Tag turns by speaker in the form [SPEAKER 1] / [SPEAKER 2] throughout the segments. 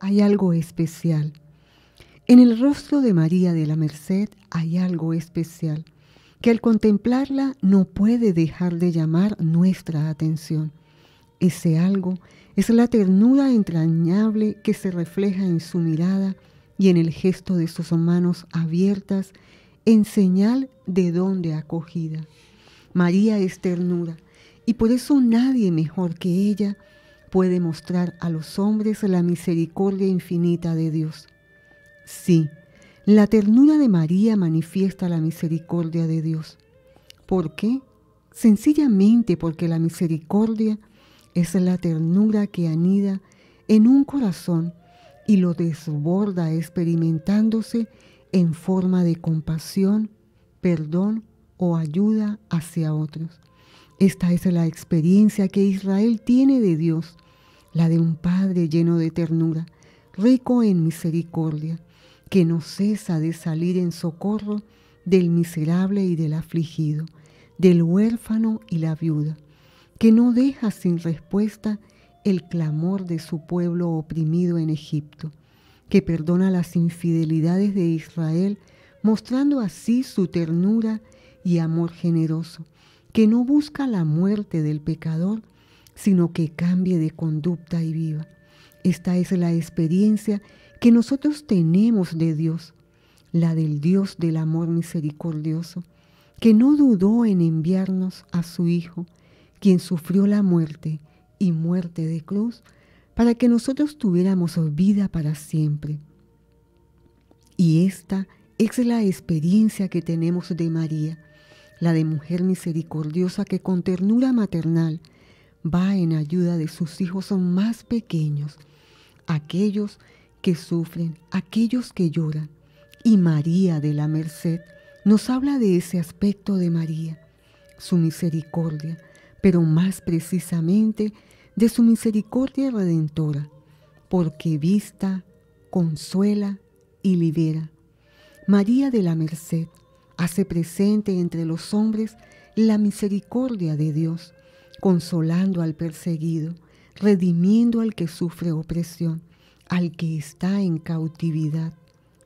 [SPEAKER 1] hay algo especial. En el rostro de María de la Merced hay algo especial, que al contemplarla no puede dejar de llamar nuestra atención. Ese algo es la ternura entrañable que se refleja en su mirada y en el gesto de sus manos abiertas en señal de donde acogida. María es ternura y por eso nadie mejor que ella puede mostrar a los hombres la misericordia infinita de Dios. Sí, la ternura de María manifiesta la misericordia de Dios. ¿Por qué? Sencillamente porque la misericordia es la ternura que anida en un corazón y lo desborda experimentándose en forma de compasión, perdón o ayuda hacia otros. Esta es la experiencia que Israel tiene de Dios, la de un Padre lleno de ternura, rico en misericordia, que no cesa de salir en socorro del miserable y del afligido, del huérfano y la viuda, que no deja sin respuesta el clamor de su pueblo oprimido en Egipto, que perdona las infidelidades de Israel, mostrando así su ternura y amor generoso, que no busca la muerte del pecador, sino que cambie de conducta y viva. Esta es la experiencia que nosotros tenemos de Dios, la del Dios del amor misericordioso, que no dudó en enviarnos a su Hijo, quien sufrió la muerte y muerte de cruz, para que nosotros tuviéramos vida para siempre. Y esta es la experiencia que tenemos de María la de mujer misericordiosa que con ternura maternal va en ayuda de sus hijos más pequeños, aquellos que sufren, aquellos que lloran. Y María de la Merced nos habla de ese aspecto de María, su misericordia, pero más precisamente de su misericordia redentora, porque vista, consuela y libera. María de la Merced Hace presente entre los hombres la misericordia de Dios, consolando al perseguido, redimiendo al que sufre opresión, al que está en cautividad.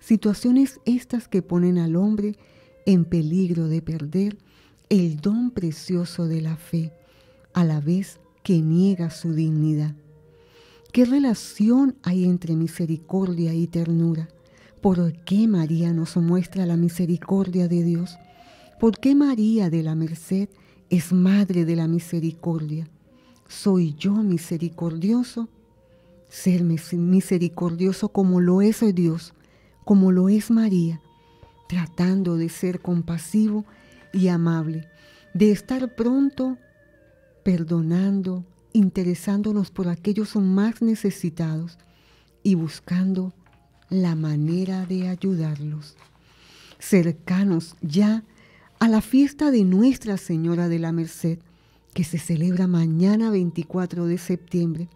[SPEAKER 1] Situaciones estas que ponen al hombre en peligro de perder el don precioso de la fe, a la vez que niega su dignidad. ¿Qué relación hay entre misericordia y ternura? ¿Por qué María nos muestra la misericordia de Dios? ¿Por qué María de la Merced es Madre de la Misericordia? ¿Soy yo misericordioso? Ser misericordioso como lo es Dios, como lo es María, tratando de ser compasivo y amable, de estar pronto perdonando, interesándonos por aquellos más necesitados y buscando la manera de ayudarlos. Cercanos ya a la fiesta de Nuestra Señora de la Merced, que se celebra mañana 24 de septiembre.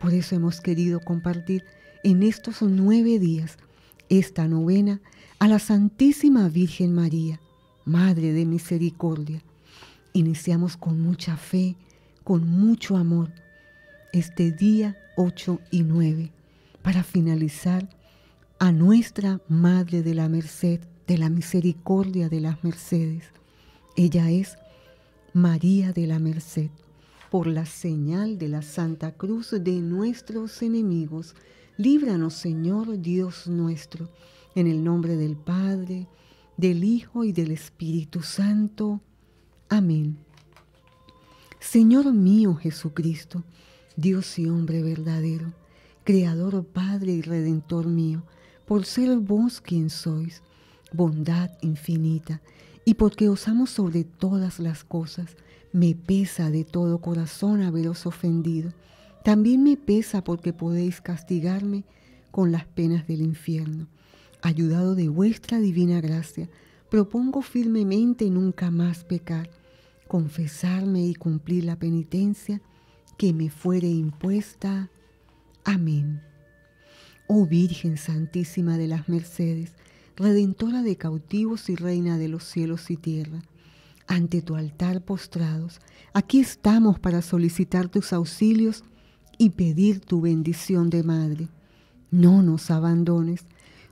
[SPEAKER 1] Por eso hemos querido compartir en estos nueve días esta novena a la Santísima Virgen María, Madre de Misericordia. Iniciamos con mucha fe, con mucho amor, este día 8 y 9, para finalizar a nuestra Madre de la Merced, de la misericordia de las Mercedes. Ella es María de la Merced. Por la señal de la Santa Cruz de nuestros enemigos, líbranos Señor Dios nuestro, en el nombre del Padre, del Hijo y del Espíritu Santo. Amén. Señor mío Jesucristo, Dios y hombre verdadero, Creador, Padre y Redentor mío, por ser vos quien sois, bondad infinita, y porque os amo sobre todas las cosas, me pesa de todo corazón haberos ofendido. También me pesa porque podéis castigarme con las penas del infierno. Ayudado de vuestra divina gracia, propongo firmemente nunca más pecar, confesarme y cumplir la penitencia que me fuere impuesta. Amén. Oh Virgen Santísima de las Mercedes, Redentora de cautivos y Reina de los cielos y tierra, ante tu altar postrados, aquí estamos para solicitar tus auxilios y pedir tu bendición de Madre. No nos abandones,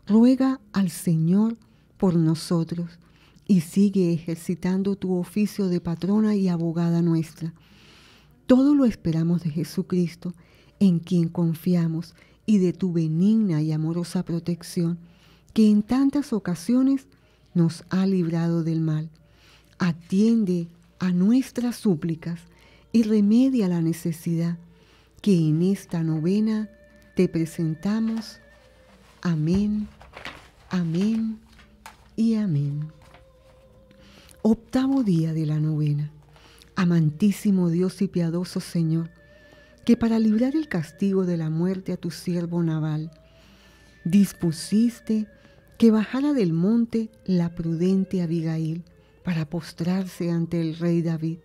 [SPEAKER 1] ruega al Señor por nosotros y sigue ejercitando tu oficio de patrona y abogada nuestra. Todo lo esperamos de Jesucristo, en quien confiamos y de tu benigna y amorosa protección, que en tantas ocasiones nos ha librado del mal. Atiende a nuestras súplicas y remedia la necesidad que en esta novena te presentamos. Amén, amén y amén. Octavo día de la novena. Amantísimo Dios y piadoso Señor, que para librar el castigo de la muerte a tu siervo naval, dispusiste que bajara del monte la prudente Abigail para postrarse ante el rey David.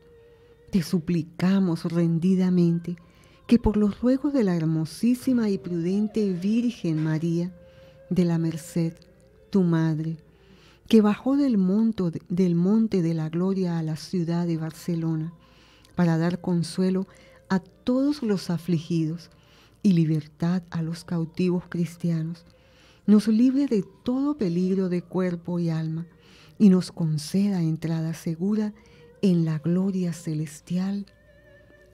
[SPEAKER 1] Te suplicamos rendidamente que por los ruegos de la hermosísima y prudente Virgen María de la Merced, tu madre, que bajó del, monto, del monte de la gloria a la ciudad de Barcelona para dar consuelo a todos los afligidos y libertad a los cautivos cristianos. Nos libre de todo peligro de cuerpo y alma y nos conceda entrada segura en la gloria celestial.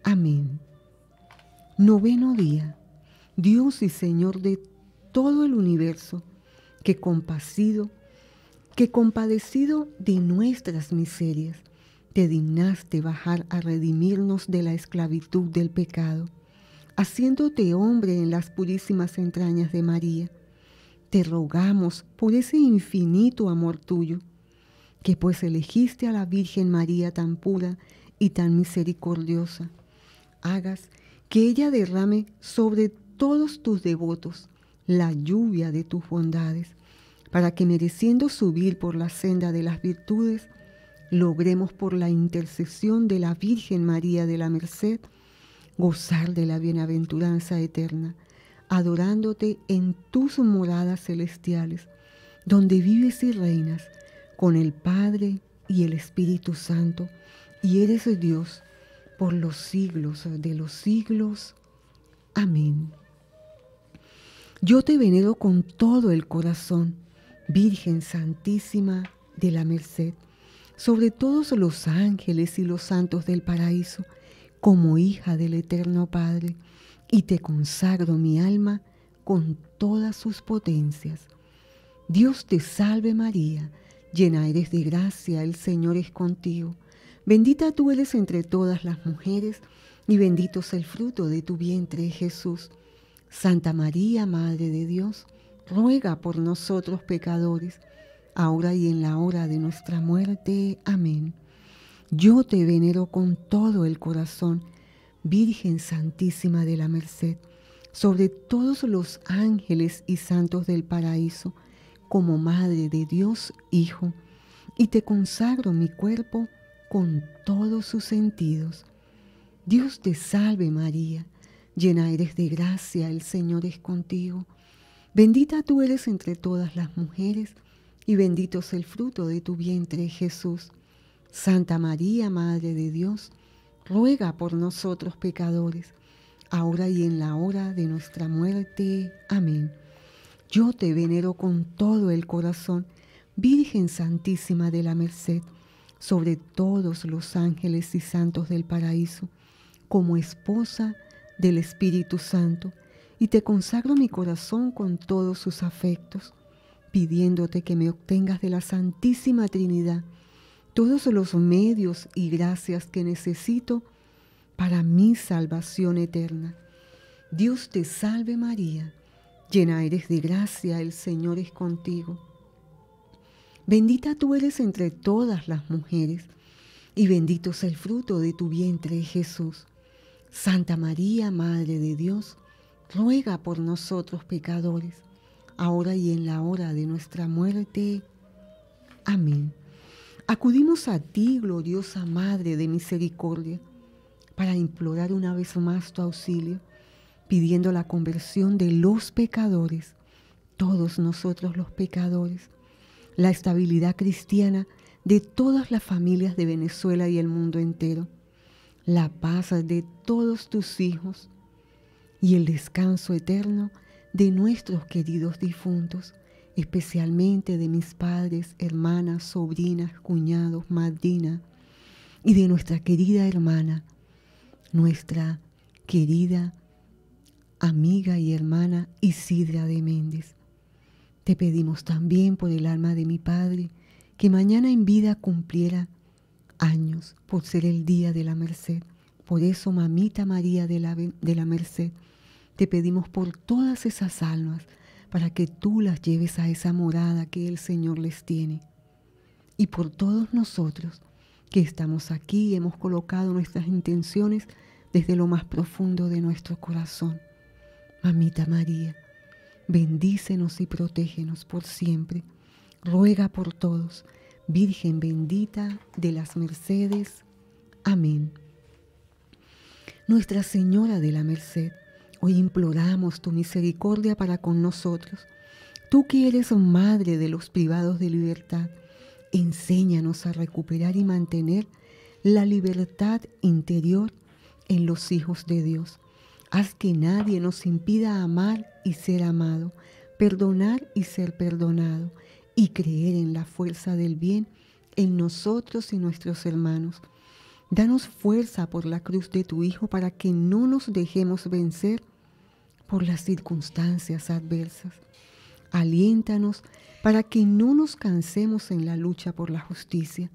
[SPEAKER 1] Amén. Noveno día. Dios y Señor de todo el universo, que compasido, que compadecido de nuestras miserias, te dignaste bajar a redimirnos de la esclavitud del pecado, haciéndote hombre en las purísimas entrañas de María. Te rogamos por ese infinito amor tuyo, que pues elegiste a la Virgen María tan pura y tan misericordiosa, hagas que ella derrame sobre todos tus devotos la lluvia de tus bondades, para que mereciendo subir por la senda de las virtudes, logremos por la intercesión de la Virgen María de la Merced gozar de la bienaventuranza eterna, adorándote en tus moradas celestiales, donde vives y reinas con el Padre y el Espíritu Santo, y eres Dios por los siglos de los siglos. Amén. Yo te venero con todo el corazón, Virgen Santísima de la Merced sobre todos los ángeles y los santos del paraíso, como hija del Eterno Padre, y te consagro mi alma con todas sus potencias. Dios te salve María, llena eres de gracia, el Señor es contigo. Bendita tú eres entre todas las mujeres, y bendito es el fruto de tu vientre, Jesús. Santa María, Madre de Dios, ruega por nosotros pecadores, ahora y en la hora de nuestra muerte. Amén. Yo te venero con todo el corazón, Virgen Santísima de la Merced, sobre todos los ángeles y santos del paraíso, como Madre de Dios Hijo, y te consagro mi cuerpo con todos sus sentidos. Dios te salve María, llena eres de gracia, el Señor es contigo. Bendita tú eres entre todas las mujeres, y bendito es el fruto de tu vientre, Jesús. Santa María, Madre de Dios, ruega por nosotros pecadores, ahora y en la hora de nuestra muerte. Amén. Yo te venero con todo el corazón, Virgen Santísima de la Merced, sobre todos los ángeles y santos del paraíso, como esposa del Espíritu Santo, y te consagro mi corazón con todos sus afectos pidiéndote que me obtengas de la Santísima Trinidad todos los medios y gracias que necesito para mi salvación eterna. Dios te salve María, llena eres de gracia, el Señor es contigo. Bendita tú eres entre todas las mujeres, y bendito es el fruto de tu vientre Jesús. Santa María, Madre de Dios, ruega por nosotros pecadores ahora y en la hora de nuestra muerte. Amén. Acudimos a ti, gloriosa Madre de Misericordia, para implorar una vez más tu auxilio, pidiendo la conversión de los pecadores, todos nosotros los pecadores, la estabilidad cristiana de todas las familias de Venezuela y el mundo entero, la paz de todos tus hijos y el descanso eterno de nuestros queridos difuntos, especialmente de mis padres, hermanas, sobrinas, cuñados, madrina y de nuestra querida hermana, nuestra querida amiga y hermana Isidra de Méndez. Te pedimos también por el alma de mi padre, que mañana en vida cumpliera años por ser el día de la merced. Por eso, mamita María de la Merced, te pedimos por todas esas almas para que tú las lleves a esa morada que el Señor les tiene. Y por todos nosotros que estamos aquí, hemos colocado nuestras intenciones desde lo más profundo de nuestro corazón. Mamita María, bendícenos y protégenos por siempre. Ruega por todos. Virgen bendita de las Mercedes. Amén. Nuestra Señora de la Merced Hoy imploramos tu misericordia para con nosotros. Tú que eres madre de los privados de libertad, enséñanos a recuperar y mantener la libertad interior en los hijos de Dios. Haz que nadie nos impida amar y ser amado, perdonar y ser perdonado, y creer en la fuerza del bien en nosotros y nuestros hermanos. Danos fuerza por la cruz de tu Hijo para que no nos dejemos vencer por las circunstancias adversas. Aliéntanos para que no nos cansemos en la lucha por la justicia.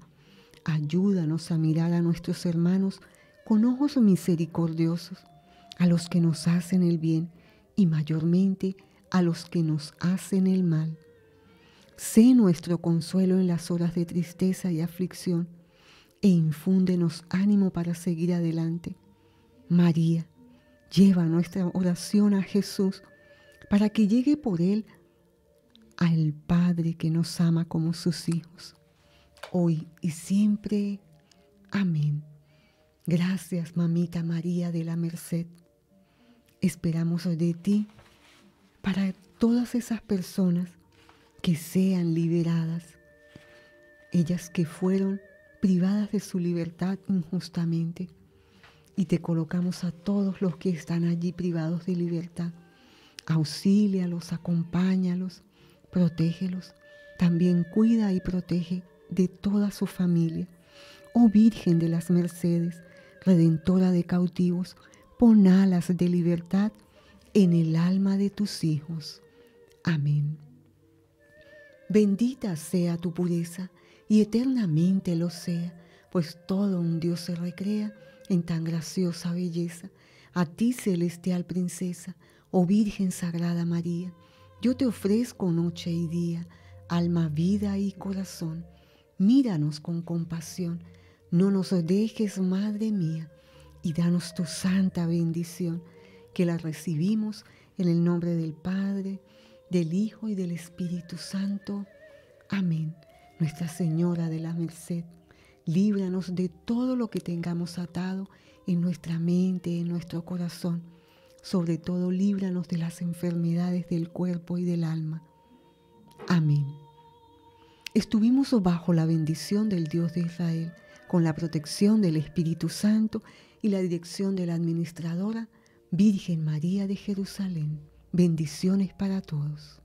[SPEAKER 1] Ayúdanos a mirar a nuestros hermanos con ojos misericordiosos, a los que nos hacen el bien y mayormente a los que nos hacen el mal. Sé nuestro consuelo en las horas de tristeza y aflicción e infúndenos ánimo para seguir adelante. María, Lleva nuestra oración a Jesús para que llegue por Él al Padre que nos ama como sus hijos, hoy y siempre. Amén. Gracias, mamita María de la Merced. Esperamos de ti para todas esas personas que sean liberadas, ellas que fueron privadas de su libertad injustamente y te colocamos a todos los que están allí privados de libertad. Auxílialos, acompáñalos, protégelos. También cuida y protege de toda su familia. Oh Virgen de las Mercedes, redentora de cautivos, pon alas de libertad en el alma de tus hijos. Amén. Bendita sea tu pureza y eternamente lo sea, pues todo un Dios se recrea en tan graciosa belleza. A ti, celestial princesa, oh Virgen Sagrada María, yo te ofrezco noche y día, alma, vida y corazón. Míranos con compasión, no nos dejes, Madre mía, y danos tu santa bendición, que la recibimos en el nombre del Padre, del Hijo y del Espíritu Santo. Amén. Nuestra Señora de la Merced líbranos de todo lo que tengamos atado en nuestra mente, en nuestro corazón. Sobre todo, líbranos de las enfermedades del cuerpo y del alma. Amén. Estuvimos bajo la bendición del Dios de Israel, con la protección del Espíritu Santo y la dirección de la administradora Virgen María de Jerusalén. Bendiciones para todos.